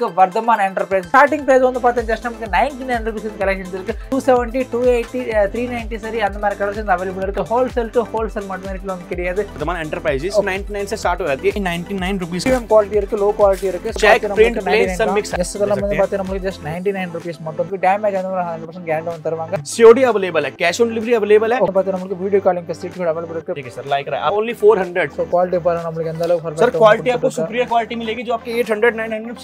ಕವರ್ದಮಾನ enterprise starting price 115% ಅಷ್ಟೇ ನಮ್ಮ 199 ರೂಪಾಯಿಗಳ ಕಲೆಕ್ಷನ್ ಇರುತ್ತೆ 270 280 390 ಸರಿ ಅಂದಮರ ಕಲೆಕ್ಷನ್ ಅವೈಲೇಬಲ್ ಇರುತ್ತೆ ಹೋಲ್ เซล ಟು ಹೋಲ್ เซล ಮಾರುಕಟ್ಟೆನಲ್ಲಿ ಕಿರಿಯಾದ್ರೆ ಕವರ್ದಮಾನ ಎಂಟರ್ಪ್ರೈಸ್ 99 سے ಸ್ಟಾರ್ಟ್ ହୋ जाती है 99 ರೂಪಾಯಿ ಕೆಮ್ ಕ್ವಾಲಿಟಿರ್ ಕೆ ಲೋ ಕ್ವಾಲಿಟಿ ಇರುತ್ತೆ ಚೇಕ್ ಪ್ರಿಂಟ್ ಮೈನ್ಸನ್ ಮಿಕ್ಸ್ ಎಸ್ ಇಸ್ ಎಲ್ಲಾ ಮಜಾ ಬತೇ ನಮಗೆ ಜಸ್ಟ್ 99 ರೂಪಾಯಿ ಮಟೋಕ್ ಡ್ಯಾಮೇಜ್ ಅಂದೆ 110% ಗ್ಯಾರಂಟಿ ಒನ್ ತರ್ವಾಂಗ ಸಿಸಿಓಡಿ ಅವೈಲೇಬಲ್ ಹೈ ಕ್ಯಾಶ್ ಆನ್ ಡೆಲಿವರಿ ಅವೈಲೇಬಲ್ ಹೈ ಅವತರ್ ನಮಗೆ ವಿಡಿಯೋ ಕಾಲಿಂಗ್ ಕನ್ಫಿರ್ಮ್ ಅವೈಲೇಬಲ್ ಇರುತ್ತೆ ಸರ್ ಲೈಕ್ ರಾಯ್ ಓನ್ಲಿ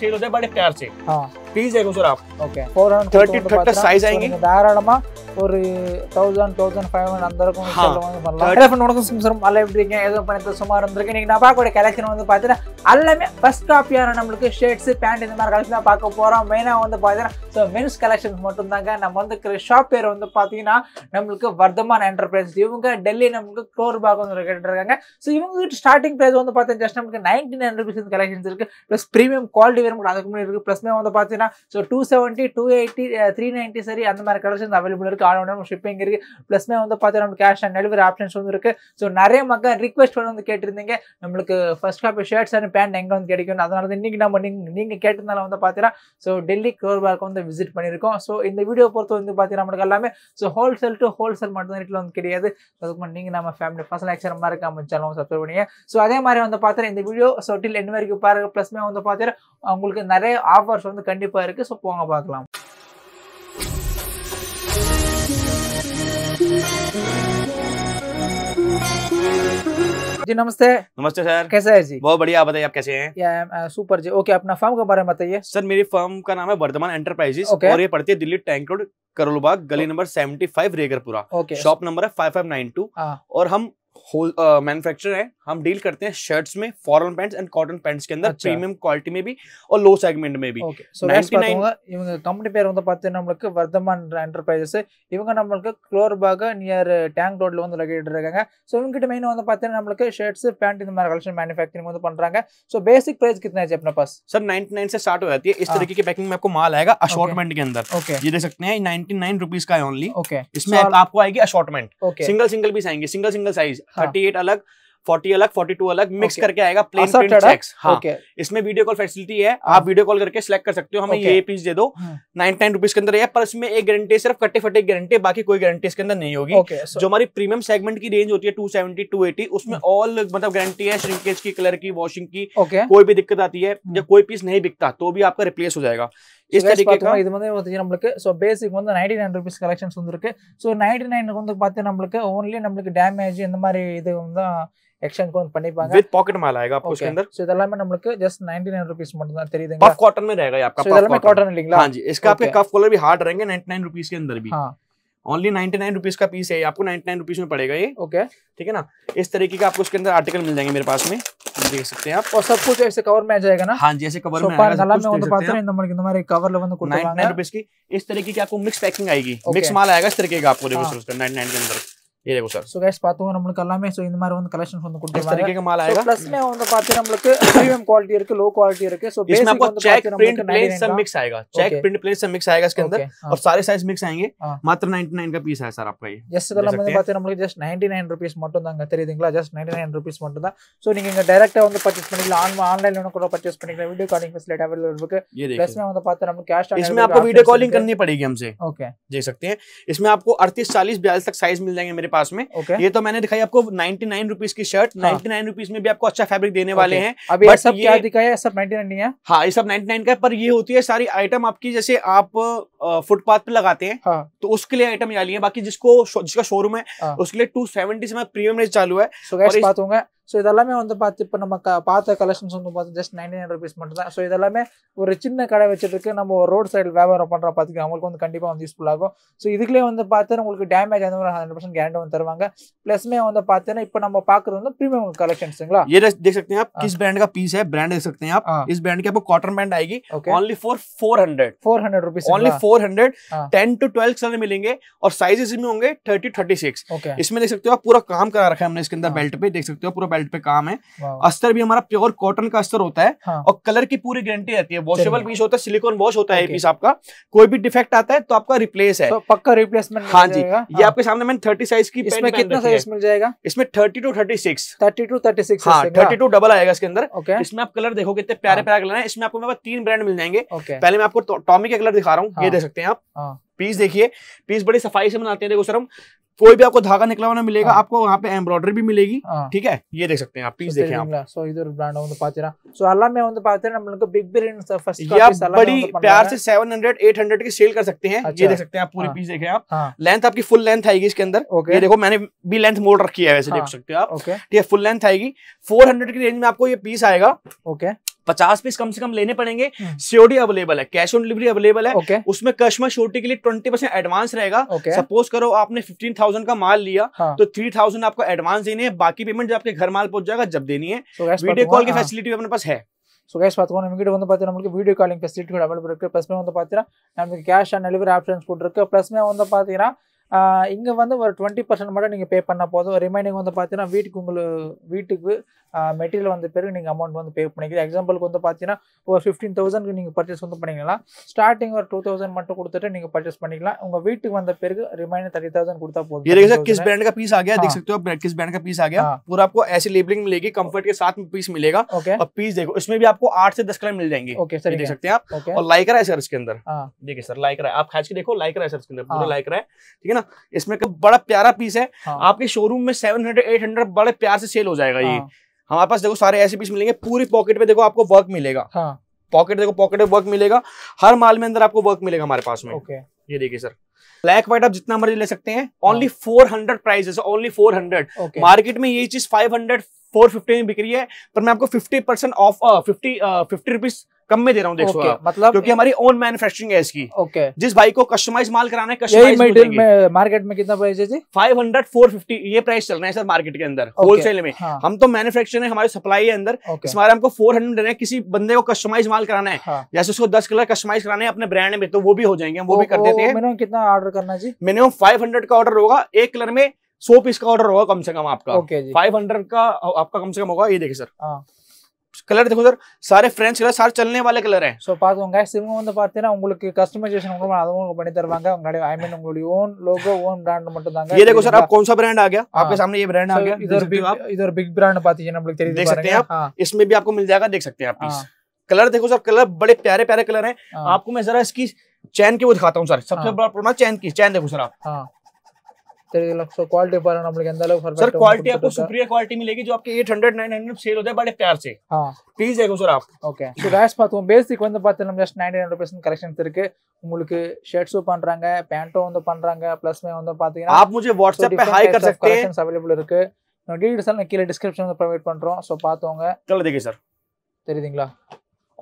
400 बड़े प्यार से हाँ। प्लीज देखो सर आप okay four hundred thirty thirty size आएंगे धाराणमा ஒரு தௌசண்ட் தௌசண்ட் ஃபைவ் ஹண்ட்ரட் அந்த இருக்கும் வந்து பண்ணலாம் வணக்கம் சார் நல்லா எப்படி இருக்கேன் ஏதோ பண்ணி சுமார் இருந்திருக்கு நீங்கள் நான் பார்க்கக்கூடிய கலெக்ஷன் வந்து பார்த்தீங்கன்னா எல்லாமே ஃபஸ்ட் காப்பியான நம்மளுக்கு ஷர்ட்ஸ் பேண்ட் இந்த மாதிரி கலெக்ஷன் தான் பார்க்க போகிறோம் மெயினாக வந்து பார்த்தீங்கன்னா ஸோ மென்ஸ் கலெக்ஷன்ஸ் தாங்க நம்ம வந்து ஷாப் பேர் வந்து பார்த்தீங்கன்னா நம்மளுக்கு வர்தமான் என்டர்பிரைஸ் இவங்க டெல்லி நமக்கு க்ளோர் பாக் வந்து கேட்டுருக்காங்க ஸோ இவங்க ஸ்டார்டிங் ப்ரைஸ் வந்து பார்த்தீங்கன்னா ஜஸ்ட் நமக்கு நைன்டீன் ஹண்ட்ரட் ருபீஸ் கலெக்ஷன்ஸ் இருக்கு ப்ளஸ் ப்ரீமியம் குவாலிட்டி வேறு அதுக்கு முன்னாடி இருக்கு ப்ளஸ் வந்து பார்த்தீங்கன்னா so two seventy two eighty three ninety சரி அந்த மாதிரி கலெக்ஷன்ஸ் அவைலபிள் இருக்குது இருக்கு ஆல் நம்ம ஷிப்பிங் இருக்குது ப்ளஸ்மே வந்து பார்த்தா நம்ம கேஷ் அண்ட் டெலிவரி ஆப்ஷன்ஸ் வந்து இருக்கு ஸோ நிறைய மக்கள் ரிக்வெஸ்ட் வந்து வந்து கேட்டிருந்தீங்க நம்மளுக்கு first copy shirts and pant எங்கே வந்து கிடைக்கும் அதனால தான் இன்றைக்கி நம்ம நீங்கள் நீங்கள் கேட்டதுனால வந்து பார்த்தீங்கன்னா ஸோ டெல்லி கோர்பாக்கு வந்து விசிட் பண்ணியிருக்கோம் ஸோ இந்த வீடியோ பொறுத்து வந்து பார்த்தீங்கன்னா நம்மளுக்கு எல்லாமே ஸோ ஹோல்சேல் டு ஹோல்சேல் மட்டும் தான் வந்து கிடையாது அதுக்கு நீங்க நம்ம ஃபேமிலி பர்சனல் ஆக்ஷன் மாதிரி இருக்க சேனல் சப்ஸ்கிரைப் பண்ணிங்க ஸோ அதே மாதிரி வந்து பார்த்தீங்கன்னா இந்த வீடியோ ஸோ டில் என்ன வரைக்கும் பாருங்கள் ப்ளஸ்மே வந்து பார்த்தீங்கன்னா உங்களுக்கு நிறைய ஆஃபர்ஸ் வந்து கண்டிப்பாக இருக்குது ஸோ போங்க பார்க்கலாம் जी नमस्ते नमस्ते सर कैसे है जी बहुत बढ़िया आप बताइए आप कैसे हैं या सुपर uh, जी ओके अपना फर्म के बारे में बताइए सर मेरी फर्म का नाम है वर्धमान एंटरप्राइजेस ओके। और ये पड़ती है दिल्ली टैंक रोड करोलबाग गली oh। Number seventy five रेगरपुरा shop number है फाइव फाइव नाइन टू और हम होल मैन्युफैक्चर uh, है हम डील करते हैं शर्ट्स में foreign pants and cotton pants के अंदर प्रीमियम अच्छा। क्वालिटी में भी और लो सेगमेंट में भी இவங்க கம்பெனி பேர் வந்து பார்த்தீங்கன்னா நம்மளுக்கு வர்தமான் என்டர்பிரைசஸ் இவங்க நம்மளுக்கு குளோர்பாக நியர் டேங்க் ரோட்ல வந்து லொக்கேட் இருக்காங்க ஸோ இவங்க கிட்ட மெயின் வந்து பார்த்தீங்கன்னா நம்மளுக்கு पैंट இந்த மாதிரி கலெக்शन मैन्युफैक्चरिंग வந்து பண்றாங்க ஸோ बेसिक प्राइस कितना है अपने पास सर नाइन से स्टार्ट हो जाती है इस तरीके की पैकिंग में आपको माल आएगा अशॉर्टमेंट के अंदर ओके ये देख सकते हैं 99 रुपीस का ओनली ओके इसमें आपको आएगी अशॉर्टमेंट सिंगल सिंगल पीस आएंगे सिंगल सिंगल साइज थर्टी हाँ। एट अलग फोर्टी अलग फोर्टी टू अलग मिक्स okay. करके आएगा प्लेन प्रिंट चेक्स हाँ okay. इसमें वीडियो कॉल फैसिलिटी है हाँ। आप वीडियो कॉल करके सिलेक्ट कर सकते हो हमें okay. ये पीस दे दो नाइन नाइन रुपीज के अंदर है पर इसमें एक गारंटी सिर्फ कट्टे फटे गारंटी बाकी कोई गारंटी इसके अंदर नहीं होगी okay, so. जो हमारी प्रीमियम सेगमेंट की रेंज होती है टू सेवेंटी टू एटी उसमें ऑल हाँ। मतलब गारंटी है श्रिंकेज की कलर की वॉशिंग की कोई भी दिक्कत आती है जब कोई पीस नहीं बिकता तो भी आपका रिप्लेस हो जाएगा பார்த்தோம்னா நம்மளுக்கு ஸோ பேசிக் வந்து நைன்டி நைன் ருபீஸ் கலெக்ஷன்ஸ் வந்துருக்கு ஸோ நைன்டி நைனுக்கு வந்து பார்த்து நம்மளுக்கு ஓன்லி நம்மளுக்கு டேமேஜ் இந்த மாதிரி இது வந்து एक्सचेंज कौन பண்ணிப்பாங்க பாக்கெட் மால் आएगा आपको நமக்கு जस्ट 99 rupees மட்டும் தான் தெரியுதுங்க காட்டன் में रहेगा இல்லீங்களா हां जी इसका आपके cuff collar only ninety nine rupees का पीस है आपको नाइनटी नाइन रुपीज में पड़ेगा ये ओके ठीक है ना इस तरीके का आपको उसके अंदर आर्टिकल मिल जाएंगे मेरे पास में देख सकते हैं आप और सब कुछ ऐसे कवर में आ जाएगा ना हाँ जी ऐसे कवर में तो नाइन रुपीज की इस तरीके की आपको मिक्स पैकिंग आएगी मिक्स माल आएगा इस तरीके का आपको नाइन हाँ। के अंदर ये देखो सर सो गाइस பாத்து நம்ம எல்லாமே சோ இந்த மாதிரி வந்து கலெக்ஷன்ஸ் வந்து கொடுத்து इस तरीके का माल आएगा प्लस में வந்து பாத்து நம்மளுக்கு प्रीमियम क्वालिटी இருக்கு लो क्वालिटी इருக்கு सो बेसिक आपको चेक प्रिंट प्लेन सब मिक्स आएगा चेक प्रिंट प्लेन सब मिक्स आएगा इसके अंदर और सारे साइज मिक्स आएंगे मात्र 99 का पीस है सर आपका ये यस இதெல்லாம் வந்து பாத்து நம்மளுக்கு ஜஸ்ட் 99 ரூபீஸ் மட்டும் தாங்க தெரியுதுங்களா ஜஸ்ட் 99 ரூபீஸ் மட்டும் தான் சோ நீங்க இங்க டைரக்டா வந்து பர்சேஸ் பண்ணிக்கலாம் ஆன்லைன்ல கூட பர்சேஸ் பண்ணிக்கலாம் வீடியோ காலிங் ஃபெசிலிட்டி अवेलेबल இருக்கு प्लस में வந்து பாத்து நம்ம कैश इसमें आपको वीडियो कॉलिंग करनी पड़ेगी हमसे ओके देख सकते हैं इसमें आपको 38 40 42 तक साइज मिल जाएंगे मेरे पास में okay. ये तो मैंने दिखाई आपको नाइनटी नाइन रुपीज की शर्ट नाइनटी नाइन रुपीज में भी आपको अच्छा फैब्रिक देने okay. वाले हैं अब ये सब क्या दिखाया है सब नाइनटी नाइन है हाँ ये सब नाइनटी नाइन का पर ये होती है सारी आइटम आपकी जैसे आप फुटपाथ पे लगाते हैं हाँ। तो उसके लिए आइटम निकाली बाकी जिसको जिसका शोरूम है हाँ। उसके लिए टू सेवेंटी से प्रीमियम रेट चालू है சோ இதெல்லாம் வந்து பாத்தீங்க நம்ம பாத்த கலெக்ஷன்ஸ் வந்து பாத்த जस्ट 99 ரூபீஸ் மட்டும்தான் சோ இதெல்லாம் ஒரு சின்ன கடை வச்சிட்டிருக்கே நம்ம ஒரு ரோட் சைடு வேவரோ பண்ற பாத்தீங்க நமக்கு வந்து கண்டிப்பா வந்து யூஸ்ஃபுல்லாகோ சோ இதுக்குலயே வந்து பார்த்தா உங்களுக்கு டேமேஜ் ஆனத 100% கேரண்டே வந்து தருவாங்க பிளஸ்மே வந்து பார்த்தேன்னா இப்ப நம்ம பாக்குற வந்து பிரீமியம் கலெக்ஷன்ஸ்ங்களா இத देख सकते हैं आप किस ब्रांड का पीस है ब्रांड देख सकते हैं आप इस ब्रांड के आपको कॉட்டர் பண்ட் आएगी only for 400 400 only 400 10 to 12 size मिलेंगे और சைजेस में होंगे 30 36 इसमें देख सकते हो आप पूरा काम करा रखा है हमने इसके अंदर 벨ட் पे देख सकते हो पूरा बेल्ट पे काम है अस्तर भी हमारा प्योर कॉटन का अस्तर होता है हाँ। और कलर की पूरी गारंटी रहती है वॉशेबल पीस होता है सिलिकॉन वॉश होता है पीस आपका कोई भी डिफेक्ट आता है तो आपका रिप्लेस है तो पक्का रिप्लेसमेंट हाँ जी ये हाँ। आपके सामने मैंने थर्टी साइज की इसमें कितना साइज मिल जाएगा इसमें thirty two thirty six thirty two thirty six हाँ थर्टी टू डबल आएगा इसके अंदर इसमें आप कलर देखो कितने प्यारे हाँ। प्यारे कलर है इसमें आपको मेरे पास तीन ब्रांड मिल जाएंगे पहले मैं आपको टॉमी का कलर दिखा रहा हूँ ये हाँ। देख सकते हैं आप पीस देखिए पीस बड़ी सफाई से बनाते हैं देखो सर हम कोई भी आपको धागा निकला हुआ मिलेगा हाँ। आपको वहाँ पे एम्ब्रॉयडरी भी मिलेगी हाँ। ठीक है ये देख सकते हैं आप पीस देखें आप सो इधर ब्रांड ऑन வந்து பாத்தீரா சோ எல்லாமே வந்து हम लोग बिग बिलियन फर्स्ट ये आप बड़ी प्यार से 700 800 की सेल कर सकते हैं ये अच्छा। देख सकते हैं आप पूरी पीस हाँ। देखें आप लेंथ आपकी फुल लेंथ आएगी इसके अंदर ये देखो मैंने भी लेंथ मोड़ रखी है वैसे देख सकते हो आप ठीक है फुल लेंथ आएगी फोर की रेंज में आपको ये पीस आएगा ओके पचास पीस कम से कम लेने पड़ेंगे सीओडी हम्म। अवेलेबल है कैश ऑन डिलीवरी अवेलेबल है okay. उसमें कस्टमर श्योरिटी के लिए ट्वेंटी परसेंट एडवांस रहेगा okay. सपोज करो आपने फिफ्टीन थाउजेंड का माल लिया हाँ. तो थ्री थाउजेंड आपको एडवांस देने है बाकी पेमेंट जब आपके घर माल पहुंच जाएगा जब देनी है वीडियो ಕಾ ಫೆಸಿಲಿಟಿ ಹೇ ಸೊ ಗೈಸ್ ಪಾತ್ಕೊಂಡು ನಿಮಗೆ ಒಂದು ಪಾತ್ರ ನಮಗೆ ವೀಡಿಯೋ ಕಾಲಿಂಗ್ ಫೆಸಿಲಿಟಿಗಳು ಅವೈಲಬಲ್ अह येंगे वंदे वर 20% ಮಾತ್ರ ನೀಗೆ పే பண்ணದ ಪೋದು ರಿಮೈನಿಂಗ್ ಬಂದಾ ಪತಿನಾ வீட்டுಕ್ಕೆ ಉಂಗಲು வீட்டுಕ್ಕೆ ಮಟೀರಿಯಲ್ ಬಂದೆ ಪೆರು ನೀಗೆ ಅಮೌಂಟ್ ಬಂದೆ ಪೇ ಮಾಡ್ನಿಕಿರೆ ಎಕ್ಸಾಮ್ಪಲ್ ಕುಂದ ಪತಿನಾ 5 15000 ಕು ನೀಗೆ ಪರ್ಚೇಸ್ ಕುಂದ ಪಣಿಕಿಂಗಲ ಸ್ಟಾರ್ಟಿಂಗ್ वर 2000 ಮಟು ಕೊಡ್ತರೆ ನೀಗೆ ಪರ್ಚೇಸ್ ಮಾಡ್ನಿಕಲ ಉಂಗ வீட்டுಕ್ಕೆ ಬಂದೆ ಪೆರು ರಿಮೈನಿ 30000 ಗುಂತಾ ಪೋದು ಯೆ ಕಿಸ್ ಬ್ರಾಂಡ್ ಕಾ ಪೀಸ್ ಆಗ್ಯಾ ದೆಕ್ಸಕ್ತೆ ಔ ಬ್ರ್ಯಾಕ್ಟಿಸ್ ಬ್ರಾಂಡ್ ಕಾ ಪೀಸ್ ಆಗ್ಯಾ پورا ಆಪಕೋ ಐಸಿ ಲೇಬಲಿಂಗ್ ಮಿಲೇಗಿ ಕಂಫರ್ಟ್ ಕೆ ಸಾಥ್ ಪೀಸ್ ಮಿಲೇಗಾ ಅ ಪೀಸ್ ದೆಕೋ ಇಸ್ಮೇ ಬಿ ಆಪಕೋ 8 ಸೇ 10 ಕ್ಲೈಮ್ ಮಿಲೇ ಜಾಯೆಂಗಿ ಯೆ ದೆಕ್ಸಕ್ ना इसमें बड़ा प्यारा पीस है हाँ। आपके शोरूम में सेवन हंड्रेड एट हंड्रेड बड़े प्यार से सेल हो जाएगा ये हाँ। हमारे पास देखो सारे ऐसे पीस मिलेंगे पूरी पॉकेट में देखो आपको वर्क मिलेगा हाँ। पॉकेट देखो पॉकेट में वर्क मिलेगा हर माल में अंदर आपको वर्क मिलेगा हमारे पास में ये देखिए सर ब्लैक व्हाइट आप जितना मर्जी ले सकते हैं ओनली फोर हंड्रेड प्राइस है ओनली फोर हंड्रेड मार्केट में ये चीज फाइव हंड्रेड फोर फिफ्टी में बिक रही है पर मैं आपको fifty percent off fifty fifty rupees कम में दे रहा हूँ देखो okay, मतलब क्योंकि हमारी ओन मैन्युफैक्चरिंग है इसकी ओके okay. जिस भाई को कस्टमाइज माल कराना है कस्टमाइज में मार्केट में कितना प्राइस है जी 500 450 ये प्राइस चल रहा है सर मार्केट के अंदर okay, होलसेल में हाँ. हम तो मैन्युफैक्चरर है हमारी सप्लाई है अंदर okay. इसमें हमको 400 देना है किसी बंदे को कस्टमाइज माल कराना है हाँ. जैसे उसको दस कलर कस्टमाइज कराने अपने ब्रांड में तो वो भी हो जाएंगे हम वो भी कर देते हैं मिनिमम कितना ऑर्डर करना जी मिनिमम फाइव का ऑर्डर होगा एक कलर में सौ पीस का ऑर्डर होगा कम से कम आपका फाइव हंड्रेड का आपका कम से कम होगा ये देखिए सर हाँ। கலர் देखो सर सारे फ्रेंड्स கலர் சார் चलने वाले கலர் है சோ பாக்குங்க இவங்க வந்து பார்த்தீங்கன்னா உங்களுக்கு கஸ்டமைசேஷன் கூட அதுவும் பண்ணி தருவாங்க உங்களுடைய ஐ மீன் உங்களுடைய ஓன் லோகோ ஓன் பிராண்ட் மட்டும் தாங்க ये देखो सर आप तो कौन सा ब्रांड आ गया हाँ। आपके सामने ये ब्रांड आ गया इधर भी आप इधर बिग ब्रांड पाती है ना देख सकते हैं आप हाँ। इसमें भी आपको मिल जाएगा देख सकते हैं आप हाँ। कलर देखो सर कलर बड़े प्यारे प्यारे कलर हैं आपको मैं जरा इसकी चैन की वो दिखाता हूँ सर सबसे बड़ा प्रॉब्लम चैन की चैन देखो सर आप तेरे लगता क्वालिटी पर हम लोग के अंदर सर क्वालिटी आपको सुप्रीयर क्वालिटी मिलेगी जो आपके 800 900 ಸೇಲ್ होता है बड़े प्यार से हां प्लीज देखो सर आप ஓகே சோ गाइस பாத்தோம் பேசிக் வந்து பார்த்தா நம்ம ஜஸ்ட் 99% கரெக்ஷன்ஸ் இருக்கு உங்களுக்கு ஷர்ட்ஸும் பண்றாங்க பேண்டும் வந்து பண்றாங்க பிளஸ் में வந்து பாத்தீங்கன்னா आप मुझे WhatsApp पे हाई कर सकते हैं कलेक्शंस अवेलेबल இருக்கு டீடைல்ஸ் எல்லாம் கீழ டிஸ்கிரிப்ஷன்ல ப்ரொவைட் பண்றோம் சோ பாத்துங்க கல देखिए सर தெரியுதுங்களா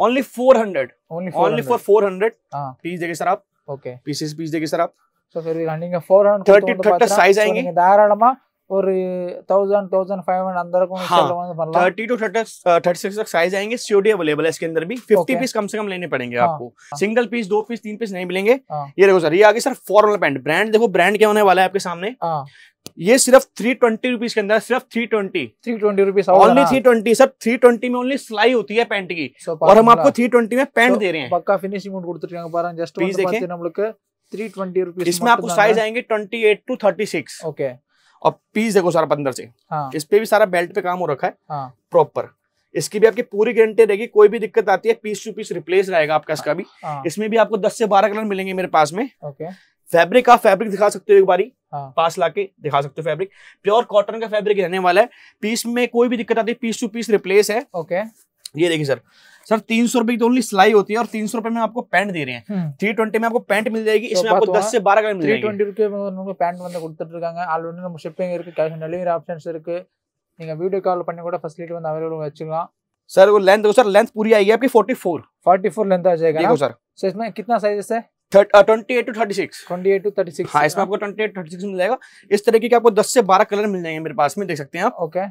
ओनली 400 ओनली 400 ओनली फॉर 400 हां प्लीज देखिए सर आप ओके पीसेस पीस देखिए सर आप आपको सिंगल पीस दो पीस तीन पीस नहीं मिलेंगे ये देखो सर ये आगे सर फॉर्मल पैंट ब्रांड देखो ब्रांड क्या होने वाला है आपके सामने ये सिर्फ थ्री ट्वेंटी रुपीज के अंदर सिर्फ three twenty three twenty rupees only three twenty sir three twenty में ओनली सिलाई होती है पैंट की और हम आपको थ्री ट्वेंटी में पैंट दे रहे हैं पक्का फिनिशिंग जस्ट देखिए हम लोग थ्री ट्वेंटी रुपीज इसमें आपको साइज आएंगे twenty eight to thirty six okay और पीस देखो सारा पंद्रह से हाँ। इस पे भी सारा बेल्ट पे काम हो रखा है हाँ। प्रॉपर इसकी भी आपकी पूरी गारंटी रहेगी कोई भी दिक्कत आती है पीस टू पीस रिप्लेस रहेगा आपका इसका भी हाँ।, हाँ। इसमें भी आपको दस से बारह कलर मिलेंगे मेरे पास में ओके फैब्रिक आप फैब्रिक दिखा सकते हो एक बारी हाँ। पास लाके दिखा सकते हो फैब्रिक प्योर कॉटन का फैब्रिक रहने वाला है पीस में कोई भी दिक्कत आती है पीस टू पीस रिप्लेस है ओके ये देखिए सर सर तीन सौ रुपए की ओनली तो सिलाई होती है और तीन सौ रुपए में आपको पैंट दे रहे हैं थ्री हम्म। ट्वेंटी में आपको पैंट मिल जाएगी तो इसमें आपको दस से बारह कलर த்ரீ டுவெண்ட்டி ருபி உங்களுக்கு பேண்ட் வந்து கொடுத்துட்ருக்காங்க ஆல் ஒன்று நம்ம ஷிப்பிங் இருக்குது cash on delivery options video call பண்ணி கூட வந்து सर वो लेंथ सर लेंथ पूरी आएगी आपकी 44 44 लेंथ आ जाएगा देखो सर सर इसमें कितना साइज है twenty eight to thirty six twenty eight to thirty six इसमें हाँ। आपको ट्वेंटी मिल जाएगा इस तरीके के आपको दस से बारह कलर मिल जाएंगे मेरे पास में देख सकते हैं आप ओके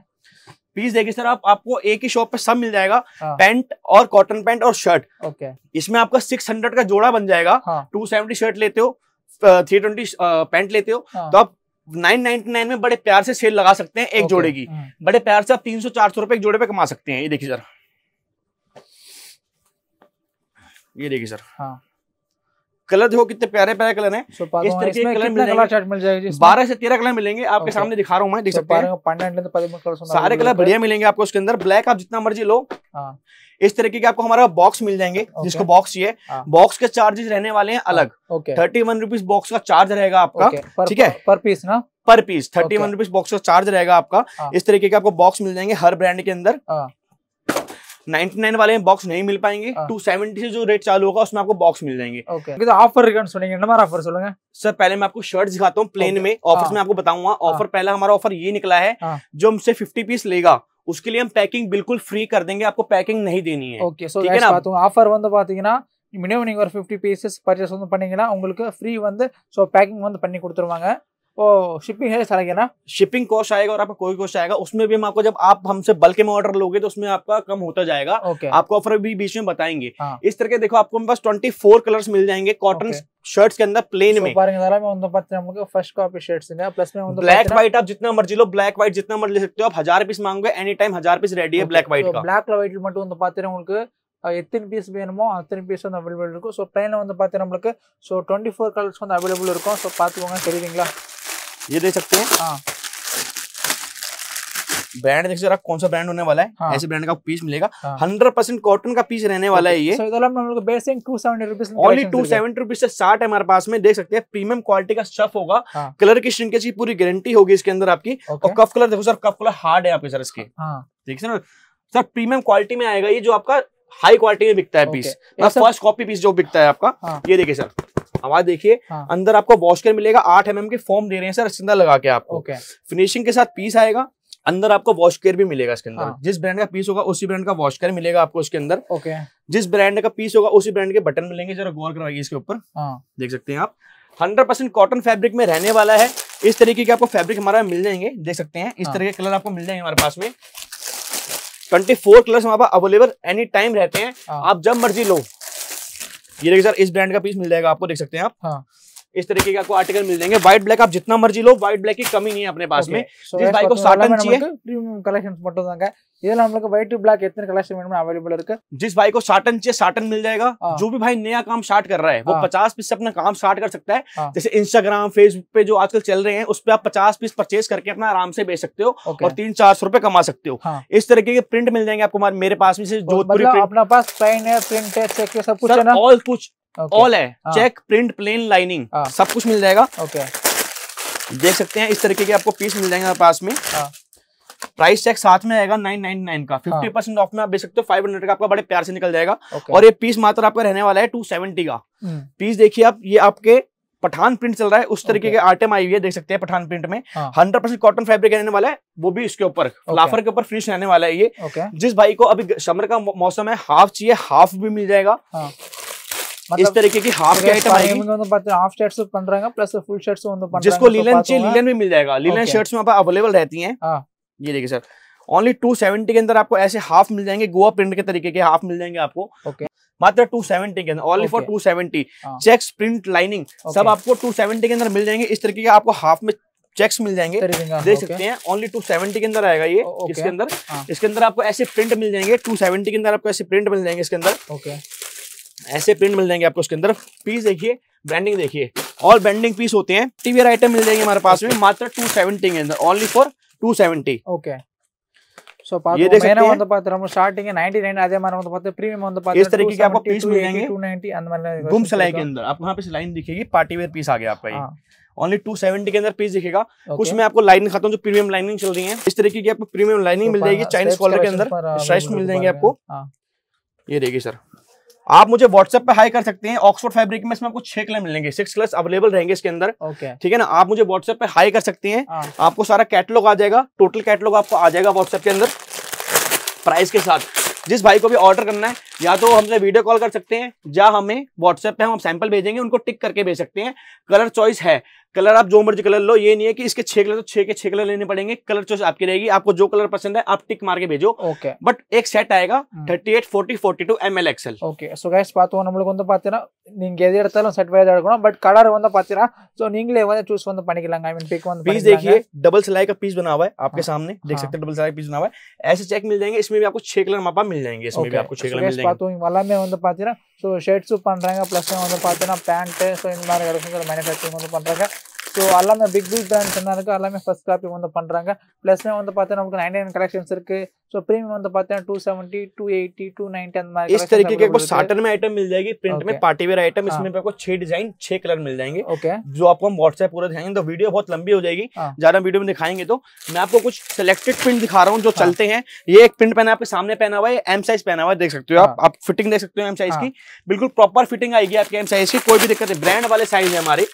पीस देखिए सर आप आपको एक ही शॉप पे सब मिल जाएगा हाँ। पैंट और कॉटन पैंट और शर्ट ओके इसमें आपका हंड्रेड का जोड़ा बन जाएगा हाँ। सेवेंटी शर्ट लेते हो थ्री ट्वेंटी पैंट लेते हो हाँ। तो आप नाइन नाइनटी नाइन में बड़े प्यार से सेल लगा सकते हैं एक जोड़े की हम्म। बड़े प्यार से आप तीन सौ चार सौ रुपए एक जोड़े पे कमा सकते हैं ये देखिए सर हाँ। ये देखिए सर हाँ कलर देखो कितने प्यारे प्यारे कलर है इस तरीके के कलर मिलेंगे बारह से तेरह कलर मिलेंगे आपके सामने दिखा रहा हूँ मैं देख सकते हैं सारे कलर बढ़िया मिलेंगे आपको उसके अंदर ब्लैक आप जितना मर्जी लो हाँ। इस तरीके के आपको हमारा बॉक्स मिल जाएंगे okay. जिसको बॉक्स ये बॉक्स के चार्जेस रहने वाले हैं अलग थर्टी वन रुपीज बॉक्स का चार्ज रहेगा आपका ठीक है पर पीस ना per piece thirty one rupees box का चार्ज रहेगा आपका हाँ। इस तरीके का आपको बॉक्स मिल जाएंगे हर ब्रांड के अंदर हाँ। 99 वाले बॉक्स नहीं मिल पाएंगे टू हाँ। सेवेंटी से जो रेट चालू होगा उसमें आपको बॉक्स मिल जाएंगे okay. तो ऑफर रिटर्न सुनेंगे हमारा ऑफर सुनेंगे सर पहले मैं आपको शर्ट दिखाता हूँ प्लेन okay. में ऑफर में हाँ। आपको बताऊंगा ऑफर हाँ। पहला हमारा ऑफर ये निकला है जो हमसे फिफ्टी पीस लेगा उसके लिए हम पैकिंग बिल्कुल फ्री कर देंगे आपको पैकिंग नहीं देनी है ऑफर सो ठीक है ना ஆஃபர் வந்து பாத்தீங்கன்னா மினிமம் நீங்கள் ஒரு ஃபிஃப்டி பீசஸ் பர்ச்சேஸ் வந்து பண்ணீங்கன்னா உங்களுக்கு ஃப்ரீ வந்து ஸோ பேக்கிங் வந்து பண்ணி கொடுத்துருவாங்க शिपिंग है सारा क्या ना शिपिंग कॉस्ट आएगा और आपका कोई कॉस्ट आएगा उसमें भी हम आपको जब आप हमसे बल्क में ऑर्डर लोगे तो उसमें आपका कम होता जाएगा okay. आपको ऑफर भी बीच में बताएंगे हाँ. इस तरह के देखो आपको हमारे पास ट्वेंटी फोर कलर मिल जाएंगे कॉटन okay. शर्ट्स के अंदर प्लेन में फर्स्ट कॉपी शर्ट्स प्लस में ब्लैक व्हाइट आप जितना मर्जी लो ब्लैक व्हाइट जितना मर्जी सकते हो आप हजार पीस मांगे एनी टाइम हजार पीस रेडी है ब्लैक व्हाइट ब्लैक व्हाइट மட்டும் பாத்தீங்கன்னா எத்தனை பீஸ் வேணுமோ அத்தனை பீஸ் வந்து அவைலபிள் இருக்கும் ஸோ ப்ளைனில் வந்து பார்த்தீங்கன்னா நம்மளுக்கு ஸோ டுவெண்ட்டி ஃபோர் கலர்ஸ் வந்து அவைலபிள் இருக்கும் ஸோ பார்த்துக்கோங்க தெரியுதுங்களா ये देख सकते हैं हाँ। ब्रांड देख सकते कौन सा ब्रांड होने वाला है हाँ। ऐसे ब्रांड का पीस मिलेगा हंड्रेड परसेंट कॉटन का पीस रहने वाला है ये ओनली टू सेवेंटी रुपीज से साठ है हमारे पास में देख सकते हैं प्रीमियम क्वालिटी का स्टफ होगा हाँ। कलर की श्रिंकेज की पूरी गारंटी होगी इसके अंदर आपकी और कफ कलर देखो सर कफ कलर हार्ड है आपके सर इसके हाँ। ठीक है ना सर प्रीमियम क्वालिटी में आएगा ये जो आपका हाई क्वालिटी में बिकता है पीस फर्स्ट कॉपी पीस जो बिकता है आपका हाँ। ये देखिए सर हवा देखिए हाँ। अंदर आपको वॉशकर मिलेगा आठ एम के फॉर्म दे रहे हैं सर इसके अंदर लगा के आपको फिनिशिंग के साथ पीस आएगा अंदर आपको वॉश केयर भी मिलेगा इसके अंदर हाँ। जिस ब्रांड का पीस होगा उसी ब्रांड का वॉश केयर मिलेगा आपको उसके अंदर ओके जिस ब्रांड का पीस होगा उसी ब्रांड के बटन मिलेंगे जरा गौर करवाइए इसके ऊपर हाँ। देख सकते हैं आप हंड्रेड परसेंट कॉटन फैब्रिक में रहने वाला है इस तरीके के आपको फैब्रिक हमारा मिल जाएंगे देख सकते हैं इस हाँ। तरह के कलर आपको मिल जाएंगे हमारे पास में ट्वेंटी फोर कलर हमारे पास अवेलेबल एनी टाइम रहते हैं हाँ। आप जब मर्जी लो ये देखिए सर इस ब्रांड का पीस मिल जाएगा आपको देख सकते हैं आप हाँ इस तरीके का कोई आर्टिकल मिल जाएंगे व्हाइट ब्लैक आप जितना मर्जी लो व्हाइट ब्लैक की कमी नहीं है अपने पास में जिस बाइक को साटन चाहिए कलेक्शन மட்டும்தாங்க இதில் நம்மளுக்கு ஒயிட் பிளாக் எத்தனை கலெக்शन வேணுமோ अवेलेबल இருக்கு जिस भाई को साटन चाहिए साटन मिल जाएगा हाँ। जो भी भाई नया काम स्टार्ट कर रहा है वो हाँ। पचास पीस से अपना काम स्टार्ट कर सकता है हाँ। जैसे इंस्टाग्राम फेसबुक पे जो आजकल चल रहे हैं उस पर आप पचास पीस परचेज करके अपना आराम से बेच सकते हो और तीन चार सौ रुपए कमा सकते हो इस तरीके के प्रिंट मिल जाएंगे आपको मेरे पास में से जोधपुरी मतलब अपना पास पेन है प्रिंट है सब कुछ ऑल कुछ ऑल है चेक प्रिंट प्लेन लाइनिंग सब कुछ मिल जाएगा ओके देख सकते हैं इस तरीके के आपको पीस मिल जाएंगे पास में प्राइस हाँ. चेक साथ में आएगा नाइन नाइन नाइन का फिफ्टी परसेंट ऑफ में आप देख सकते हो फाइव हंड्रेड का आपका बड़े प्यार से निकल जाएगा okay. और ये पीस मात्र आपका रहने वाला है टू सेवेंटी का पीस हम्म. देखिए आप ये आपके पठान प्रिंट चल रहा है उस तरीके के आइटम आई हुई है देख सकते हैं पठान प्रिंट में हंड्रेड परसेंट कॉटन फैब्रिक रहने वाला है वो भी इसके ऊपर लाफर के ऊपर फिनिश रहने वाला है ये जिस भाई को अभी समर का मौसम है हाफ चाहिए हाफ भी मिल जाएगा हाँ. इस मतलब तरीके की हाफ की आइटम आएगी हाफ तो शर्ट्स तो पंद्रह प्लस फुल शर्ट्स जिसको लीलन तो चाहिए लीलन भी मिल जाएगा लीलन शर्ट्स वहाँ पर अवेलेबल रहती है हाँ। ये देखिए सर ओनली टू सेवेंटी के अंदर आपको ऐसे हाफ मिल जाएंगे गोवा प्रिंट के तरीके के हाफ मिल जाएंगे आपको okay. मात्र टू सेवेंटी के अंदर only for two seventy checks print lining सब आपको टू सेवेंटी के अंदर मिल जाएंगे इस तरीके के आपको हाफ में चेक्स मिल जाएंगे हाँ, देख सकते हैं ओनली टू सेवेंटी के अंदर आएगा ये इसके अंदर हाँ। इसके अंदर आपको ऐसे प्रिंट मिल जाएंगे टू सेवेंटी के अंदर आपको ऐसे प्रिंट मिल जाएंगे इसके अंदर ऐसे प्रिंट मिल जाएंगे आपको उसके अंदर पीस देखिए ब्रांडिंग देखिए ऑल ब्रांडिंग पीस होते हैं टीवीआर आइटम मिल जाएंगे हमारे पास में मात्र टू सेवेंटी के अंदर only for two seventy okay so ये देख सकते हैं मतलब पात्र हम स्टार्टिंग 99 आधे हमारा मतलब प्रीमियम मतलब पात्र इस तरीके के आपको पीस मिलेंगे 290 अंदर गुम सिलाई के अंदर आपको वहां पे लाइन दिखेगी पार्टीवेयर पीस आ गया आपका ये ओनली टू सेवेंटी के अंदर पीस दिखेगा कुछ मैं आपको लाइनिंग खाता हूँ जो प्रीमियम लाइनिंग चल रही है इस तरीके की आपको प्रीमियम लाइनिंग तो मिल जाएगी चाइनीज कॉलर के अंदर मिल तो जाएंगे आपको हाँ। ये देखिए सर आप मुझे व्हाट्सएप पे हाई कर सकते हैं ऑक्सफोर्ड फैब्रिक में इसमें आपको छह कलर मिलेंगे सिक्स कलर अवेलेबल रहेंगे इसके अंदर ओके ठीक है ना आप मुझे व्हाट्सएप पे हाई कर सकते हैं हाँ। आपको सारा कैटलॉग आ जाएगा टोटल कैटलॉग आपको आ जाएगा व्हाट्सएप के अंदर प्राइस के साथ जिस भाई को भी ऑर्डर करना है या तो हमसे वीडियो कॉल कर सकते हैं या हमें व्हाट्सएप पे हम सैंपल भेजेंगे उनको टिक करके भेज सकते हैं कलर चॉइस है कलर आप जो मर्जी कलर लो ये नहीं है कि इसके छह कलर तो छह के छह कलर लेने पड़ेंगे कलर चॉइस आपकी रहेगी आपको जो कलर पसंद है आप टिक मार के भेजो ओके okay. बट एक सेट आएगा thirty eight forty forty two M L XL okay so ನೀಂಗ್ಲೇ ಒಂದು चूज ಒಂದು ಪಣಿಕಿಲ್ಲಂಗ ಐ पीस देखिए डबल सिलाई का पीस बना हुआ है आपके हाँ, सामने देख हाँ। सकते हैं डबल सिलाई पीस बना हुआ है ऐसे चेक मिल जाएंगे इसमें भी आपको छह कलर मापा मिल जाएंगे इसमें भी आपको छह कलर मिल जाएंगे पातू எல்லாமே வந்து ஸோ எல்லாமே பிக் பிக் பிராண்ட்ஸ் என்ன இருக்கோ எல்லாமே ஃபஸ்ட் காப்பி வந்து பண்ணுறாங்க ப்ளஸ்மே வந்து பார்த்தீங்கன்னா நமக்கு நைன்டி நைன் प्रीमियम வந்து பார்த்தீங்கன்னா two seventy two eighty two ninety इस तरीके के आपको साटन में आइटम मिल जाएगी प्रिंट में पार्टी वेयर आइटम इसमें आपको छह डिजाइन छह कलर मिल जाएंगे ओके जो आपको हम व्हाट्सएप पूरा दिखाएंगे तो वीडियो बहुत लंबी हो जाएगी हाँ. ज्यादा वीडियो में दिखाएंगे तो मैं आपको कुछ सिलेक्टेड प्रिंट दिखा रहा हूँ जो हाँ. चलते हैं ये एक प्रिंट पहना आपके सामने पहना हुआ है एम साइज पहना हुआ है देख सकते हो आप फिटिंग हाँ. देख सकते हो एम साइज की बिल्कुल प्रॉपर फिटिंग आएगी आपके एम साइज की कोई भी दिक्कत है ब्रांड वाले साइज है हमारे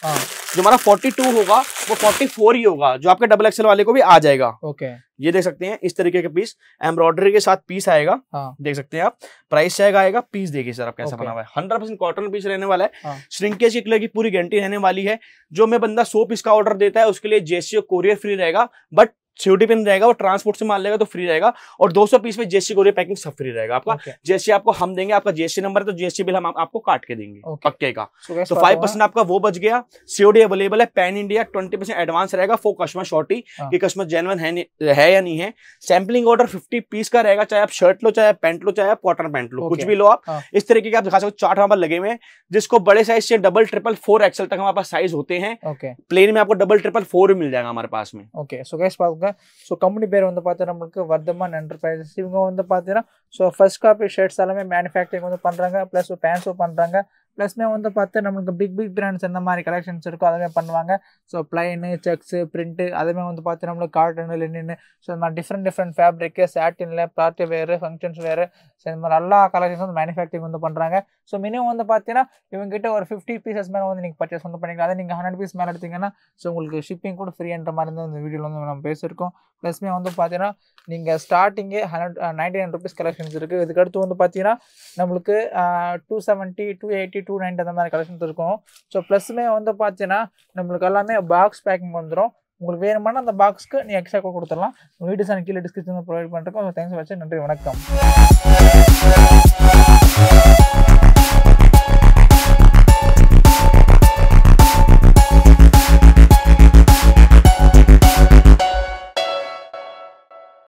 जो हमारा 42 होगा वो 44 ही होगा जो आपके डबल एक्सएल वाले को भी आ जाएगा ओके okay. ये देख सकते हैं इस तरीके के पीस एम्ब्रॉयडरी के साथ पीस आएगा हाँ. देख सकते हैं आप प्राइस चेक आएगा पीस देखिए सर आप कैसा okay. बना हुआ है हंड्रेड परसेंट कॉटन पीस रहने वाला है हाँ. श्रिंकेज के कलर की पूरी गारंटी रहने वाली है जो मैं बंदा सो पीस का ऑर्डर देता है उसके लिए जेसीओ कोरियर फ्री रहेगा बट सीओडी पिन रहेगा और ट्रांसपोर्ट से माल लेगा तो फ्री रहेगा और 200 पीस में जेसी कोरियर पैकिंग सब फ्री रहेगा आपका okay. जीएसटी आपको हम देंगे आपका जेसी नंबर है तो जीएसटी बिल हम आप, आपको काट के देंगे okay. पक्के का so तो फाइव परसेंट आपका वो बच गया सीओडी अवेलेबल है pan India twenty percent advance रहेगा फॉर कस्टमर शॉर्टी कि कस्टमर जेनवन है, है या नहीं है सैम्पलिंग ऑर्डर फिफ्टी पीस का रहेगा चाहे आप शर्ट लो चाहे आप पैंट लो चाहे आप कॉटन पैंट लो कुछ भी लो आप हाँ। इस तरीके के आप दिखा सकते चार्ट हमारे लगे हुए जिसको बड़े साइज से डबल ट्रिपल फोर एक्सल तक हमारे पास साइज होते हैं प्लेन में आपको डबल ट्रिपल फोर मिल जाएगा हमारे पास में ओके सो பண்ணுவாங்க ஸோ கம்பெனி பேர் வந்து பார்த்தீங்கன்னா நம்மளுக்கு வர்த்தமான் என்டர்பிரைசஸ் இவங்க வந்து பார்த்தீங்கன்னா ஸோ ஃபர்ஸ்ட் காப்பி ஷர்ட்ஸ் எல்லாமே மேனுஃபேக்சரிங் வந்து பண்ணுறாங்க ப்ளஸ் பேண்ட்ஸும் பண்ணுறாங்க ப்ளஸ்மே வந்து பார்த்து நம்மளுக்கு பிக் பிக் பிராண்ட்ஸ் எந்த மாதிரி கலெக்ஷன்ஸ் இருக்கோ அதுவுமே பண்ணுவாங்க ஸோ பிளைனு செக்ஸு பிரிண்ட்டு அதுவுமே வந்து பார்த்து நம்மளுக்கு காட்டனு லின்னு ஸோ இந்த மாதிரி டிஃப்ரெண்ட் டிஃப்ரெண்ட் ஃபேப்ரிக்கு சாட்டினில் பார்ட்டி வேறு ஃபங்க்ஷன்ஸ் வேறு ஸோ இந்த மாதிரி எல்லா கலெக்ஷன்ஸ் வந்து மேனுஃபேக்சரிங் வந்து பண்ணுறாங்க ஸோ மினிமம் வந்து பார்த்தீங்கன்னா இவங்ககிட்ட ஒரு ஃபிஃப்டி பீசஸ் மேலே வந்து நீங்கள் பர்ச்சேஸ் வந்து பண்ணிக்கலாம் அதை நீங்கள் ஹண்ட்ரட் பீஸ் மேலே எடுத்தீங்கன்னா ஸோ உங்களுக்கு ஷிப்பிங் கூட ஃப்ரீன்ற மாதிரி இருந்தால் இந்த வீடியோவில் வந்து நம்ம பேசியிருக்கோம் ப்ளஸ்மே வந்து பார்த்தீங்கன்னா நீங்கள் ஸ்டார்டிங்கே hundred ninety nine rupees collections இருக்குது இதுக்கடுத்து வந்து பார்த்தீங்கன்னா நம்மளுக்கு two seventy two eighty two ninety அந்த மாதிரி கலெக்ஷன்ஸ் இருக்கும் ஸோ ப்ளஸ்மே வந்து பார்த்தீங்கன்னா நம்மளுக்கு எல்லாமே பாக்ஸ் பேக்கிங் வந்துடும் உங்களுக்கு வேணுமானா அந்த பாக்ஸ்க்கு நீ எக்ஸ்ட்ரா கூட கொடுத்துடலாம் வீடு சார் கீழே டிஸ்கிரிப்ஷனில் ப்ரொவைட் பண்ணிருக்கோம் தேங்க்ஸ் வச்சு நன்றி வணக்கம்